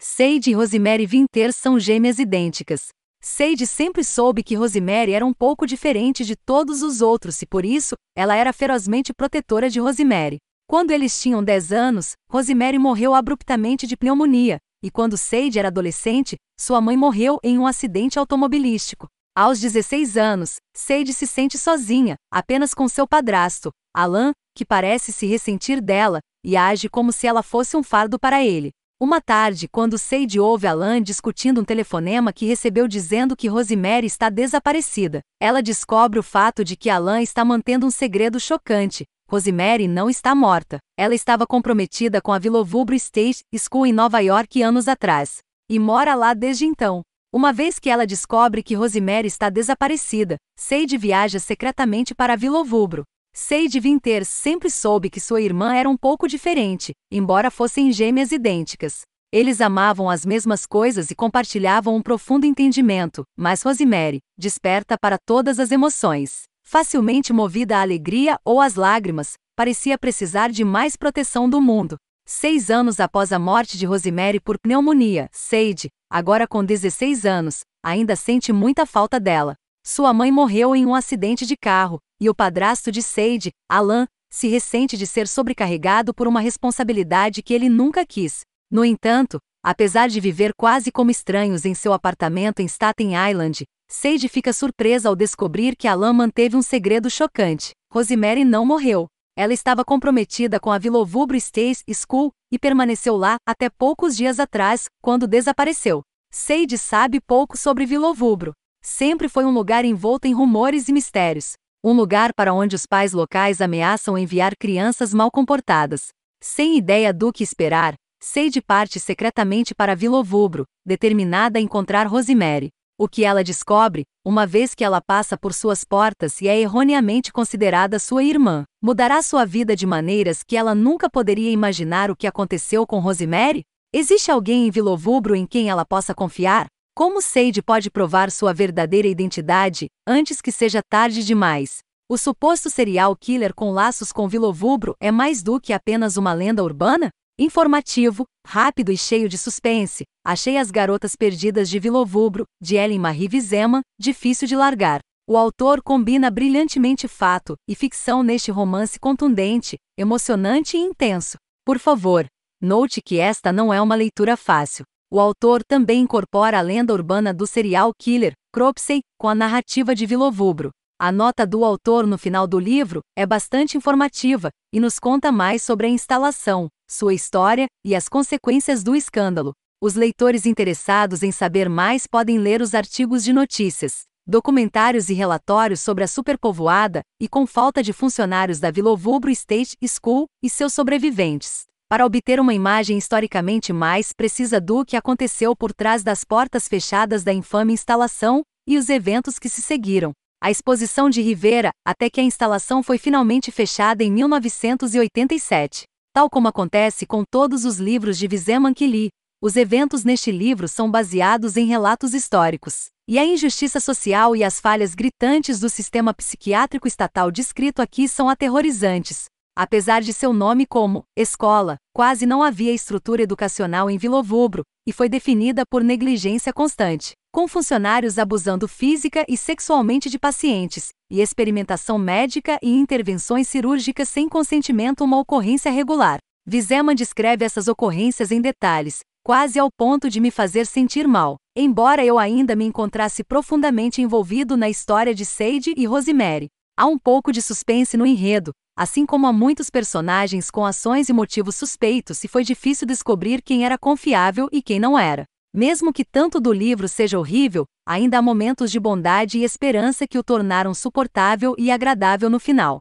Seide e Rosemary Vinter são gêmeas idênticas. Seide sempre soube que Rosemary era um pouco diferente de todos os outros e por isso, ela era ferozmente protetora de Rosemary. Quando eles tinham 10 anos, Rosemary morreu abruptamente de pneumonia, e quando Seide era adolescente, sua mãe morreu em um acidente automobilístico. Aos 16 anos, Seide se sente sozinha, apenas com seu padrasto, Alan, que parece se ressentir dela e age como se ela fosse um fardo para ele. Uma tarde, quando Seide ouve Alan discutindo um telefonema que recebeu dizendo que Rosemary está desaparecida, ela descobre o fato de que Alan está mantendo um segredo chocante. Rosemary não está morta. Ela estava comprometida com a Villovubro State School em Nova York anos atrás e mora lá desde então. Uma vez que ela descobre que Rosemary está desaparecida, Seide viaja secretamente para Villovubro, Sage Vinter sempre soube que sua irmã era um pouco diferente, embora fossem gêmeas idênticas. Eles amavam as mesmas coisas e compartilhavam um profundo entendimento, mas Rosemary, desperta para todas as emoções, facilmente movida à alegria ou às lágrimas, parecia precisar de mais proteção do mundo. Seis anos após a morte de Rosemary por pneumonia, Sage, agora com 16 anos, ainda sente muita falta dela. Sua mãe morreu em um acidente de carro, e o padrasto de Sage, Alan, se ressente de ser sobrecarregado por uma responsabilidade que ele nunca quis. No entanto, apesar de viver quase como estranhos em seu apartamento em Staten Island, Sage fica surpresa ao descobrir que Alan manteve um segredo chocante. Rosemary não morreu. Ela estava comprometida com a Vilovubro Stays School e permaneceu lá até poucos dias atrás, quando desapareceu. Sage sabe pouco sobre Vilovubro. Sempre foi um lugar envolto em rumores e mistérios. Um lugar para onde os pais locais ameaçam enviar crianças mal comportadas. Sem ideia do que esperar, Sade parte secretamente para Vilovubro, determinada a encontrar Rosemary. O que ela descobre, uma vez que ela passa por suas portas e é erroneamente considerada sua irmã, mudará sua vida de maneiras que ela nunca poderia imaginar o que aconteceu com Rosemary? Existe alguém em Vilovubro em quem ela possa confiar? Como Sage pode provar sua verdadeira identidade antes que seja tarde demais? O suposto serial killer com laços com Vilovubro é mais do que apenas uma lenda urbana? Informativo, rápido e cheio de suspense, achei As Garotas Perdidas de Vilovubro, de Ellen Marie Vizema, difícil de largar. O autor combina brilhantemente fato e ficção neste romance contundente, emocionante e intenso. Por favor, note que esta não é uma leitura fácil. O autor também incorpora a lenda urbana do serial killer, Cropsey, com a narrativa de Vilovubro. A nota do autor no final do livro é bastante informativa e nos conta mais sobre a instalação, sua história e as consequências do escândalo. Os leitores interessados em saber mais podem ler os artigos de notícias, documentários e relatórios sobre a superpovoada e com falta de funcionários da Vilovubro State School e seus sobreviventes. Para obter uma imagem historicamente mais precisa do que aconteceu por trás das portas fechadas da infame instalação e os eventos que se seguiram, a exposição de Rivera, até que a instalação foi finalmente fechada em 1987. Tal como acontece com todos os livros de que li, os eventos neste livro são baseados em relatos históricos. E a injustiça social e as falhas gritantes do sistema psiquiátrico estatal descrito aqui são aterrorizantes, Apesar de seu nome como escola, quase não havia estrutura educacional em Vilovubro, e foi definida por negligência constante, com funcionários abusando física e sexualmente de pacientes, e experimentação médica e intervenções cirúrgicas sem consentimento uma ocorrência regular. Vizema descreve essas ocorrências em detalhes, quase ao ponto de me fazer sentir mal, embora eu ainda me encontrasse profundamente envolvido na história de Seide e Rosemary. Há um pouco de suspense no enredo, assim como a muitos personagens com ações e motivos suspeitos, se foi difícil descobrir quem era confiável e quem não era. Mesmo que tanto do livro seja horrível, ainda há momentos de bondade e esperança que o tornaram suportável e agradável no final.